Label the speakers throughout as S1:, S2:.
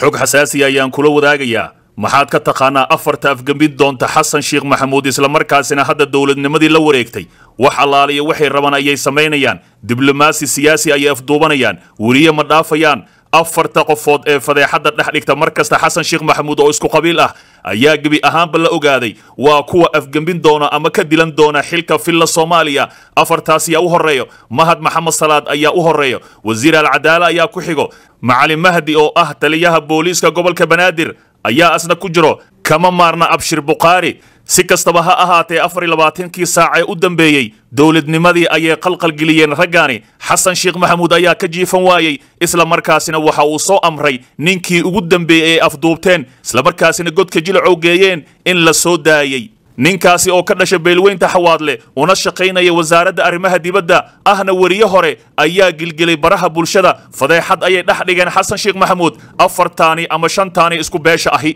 S1: xog xasaasiya ayaan kula wadaagayaa maxaad ka taqaanaa afarta afgembid doonta xasan sheekh maxamuud islamarkaasina hadda dowladnimadii la wareegtay wax allaaliya waxay rabaan ayay samaynayaan diblomaasi siyaasi ayay afduubanayaan weliya ma dhaafayaan afarta qofood ee fadeexadda dhex dhigta mar kasta xasan sheekh maxamuud oo isku qabiil ah ayaa gebi ahaanba la ogaaday waa kuwa afgembin doona ama ka dilan doona xilka filla soomaaliya afartaas yaa u horreeyo mahad maxamed salaad ayaa u horreeyo wasiir alcadaala ayaa ku xigo macalin mahdi oo ah taliyaha booliiska gobolka banaadir ayaa asna ku jiro kama maarna abshir bukhaari si kastaba ha ahaatee afar iyo labaatankii saac ee u dambeeyey dowladnimadii ayay qalqalgeliyeen raggani xasan sheekh maxamuud ayaa ka jiifan waayey isla markaasina waxa uu soo amray ninkii ugu dambeeyey ay afduubteen islamarkaasina godka jilcow geeyeen in la soo daayey ninkaasi oo ka dhasha beelweynta xawaadle una shaqaynaya wasaaradda arrimaha dibadda ahna weriye hore ayaa gilgilay baraha bulshada fadeexad ayay dhex dhigeen xasan sheekh maxamuud afartaani ama shantaani isku beesha ahi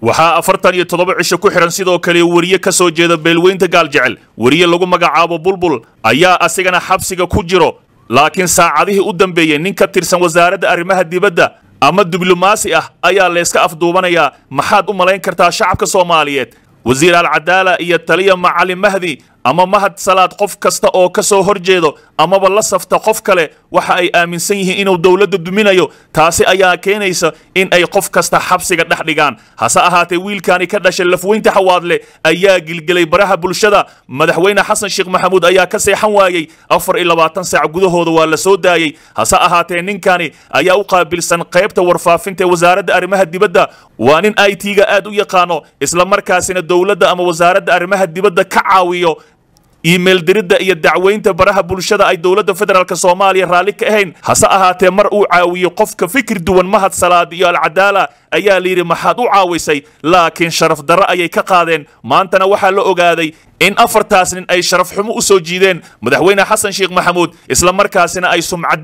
S1: waxaa afartan iyo toddoba cisho ku xidhan sidoo kale weriye ka soo jeeda beelweynta gaaljecel weriye lagu magacaabo bulbul ayaa asigana xabsiga ku jiro laakiin saacadihii u dambeeyey nin ka tirsan wasaaradda arrimaha dibadda ama diblomaasi ah ayaa layska afduubanayaa maxaad u malayn kartaa shacabka soomaaliyeed wasiir alcadaala iyo taliya macalin mahdi ama mahad salaad qof kasta oo ka soo hor amaba la safta qof kale waxa ay aaminsan yihiin inuu dowladda duminayo taasi ayaa keenaysa in ay qof kasta xabsiga dhex dhigaan hase ahaatee wiilkani ka dhashay lafweynta xawaadle ayaa gilgelay baraha bulshada madaxweyne xasan sheekh maxamuud ayaa ka seexan waayey afar iyo labaatan saac gudahooda waa la soo daayey hase ahaatee ninkani ayaa u qaabilsan qaybta warfaafinta ee wasaaradda arrimaha dibadda waa nin i t-ga aad u yaqaano isla markaasina dowladda ama wasaaradda arrimaha dibadda ka caawiyo iimayl diridda iyo dacwaynta baraha bulshada ay dowladda federaalk soomaaliya raalli ka ahayn hase ahaatee mar uu caawiyo qofka fikir duwan mahad salaad iyo alcadaala ayaa layidhi maxaad u caawisay laakiin sharaf darro ayay ka qaadeen maantana waxaa la ogaaday in afartaas nin ay sharaf xumo u soo jiideen madaxweyne xasan sheekh maxamuud isla markaasina ay sumcad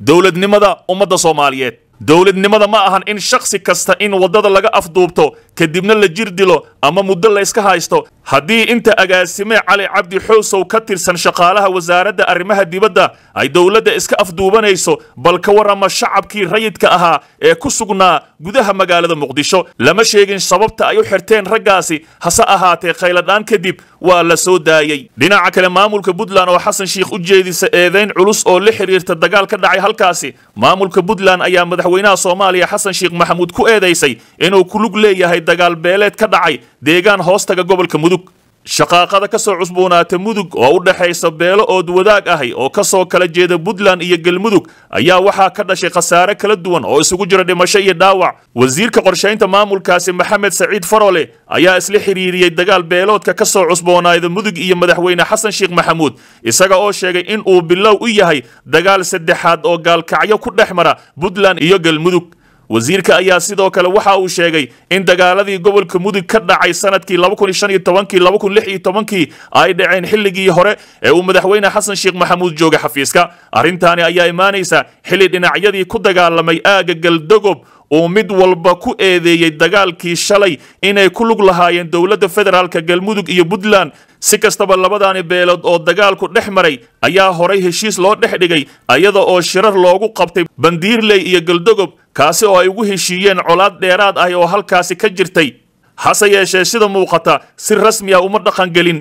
S1: dowladnimada ummadda soomaaliyeed dowladnimada ma ahan in shaksi kasta in waddada laga afduubto kadibna la jir dilo ama muddo la yska haysto haddii inta agaasime cali cabdi xowsow ka tirsan shaqaalaha wasaaradda arrimaha dibadda ay dowladda iska afduubanayso bal ka warama shacabkii rayidka ahaa ee ku sugnaa gudaha magaalada muqdisho lama sheegin sababta ay u xirteen raggaasi hase ahaatee khayladhaan kadib waa la soo daayey dhinaca kale maamulka puntland oo xasan sheikh u jeedisa eedayn culus oo la xidhiirta dagaal ka dhacay halkaasi maamulka puntland ayaa madaxweynaha soomaaliya xasan sheikh maxamuud ku eedaysay inuu ku lug leeyahay dagaal beeleed ka dhacay deegaan hoostaga gobolka mudug shaqaaqada ka soo cusboonaata mudug oo u dhexaysa beelo ood wadaag ahay oo ka soo kala jeeda puntland iyo galmudug ayaa waxaa ka dhashay khasaare kala duwan oo isugu jira dhimasho iyo dhaawac wasiirka qorshaynta maamulkaasi maxamed saciid farole ayaa isla xiriiriyey dagaal beeloodka ka soo cusboonaada mudug iyo madaxweyne xasan sheekh maxamuud isaga oo sheegay in uu bilow u yahay dagaal saddexaad oo gaalkacyo ku dhex mara puntland iyo galmudug wasiirka ayaa sidoo kale waxa uu sheegay in dagaaladii gobolka mudug ka dhacay sanadkii kii ay dhaceen xilligii hore ee uu madaxweyne xasan sheekh maxamuud jooga xafiiska arrintaani ayaa imaanaysa xilli dhinacyadii ku dagaalamay aaga galdogob uu mid walba ku eedeeyey dagaalkii shalay inay ku lug lahaayeen dowladda federaalka galmudug iyo puntland si kastaba labadaani beelood oo dagaalku dhex maray ayaa horay heshiis loo dhex dhigay iyada oo shirar loogu qabtay bandiirley iyo galdogob kaasi oo ay ugu heshiiyeen colaad dheeraad ah oo halkaasi ka jirtay hase yeeshee sida muuqata si rasmi ah uma dhaqangelin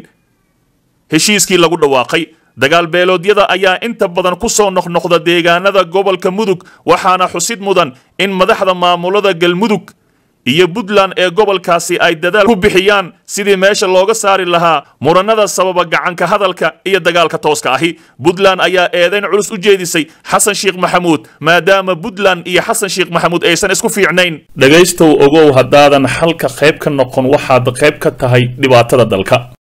S1: heshiiskii lagu dhawaaqay dagaal beeloodyada ayaa inta badan ku soo noqnoqda deegaanada gobolka mudug waxaana xusid mudan in madaxda maamulada galmudug iyo puntland ee gobolkaasi ay dadaal ku bixiyaan sidii meesha looga saari lahaa muranada sababa gacanka hadalka iyo dagaalka tooska ahi puntland ayaa eedayn culus u jeedisay xasan sheekh maxamuud maadaama puntland iyo xasan sheekh maxamuud aysan isku fiicnayn dhegaystow ogow haddaadan xalka qayb ka noqon waxaad qayb ka tahay dhibaatada dalka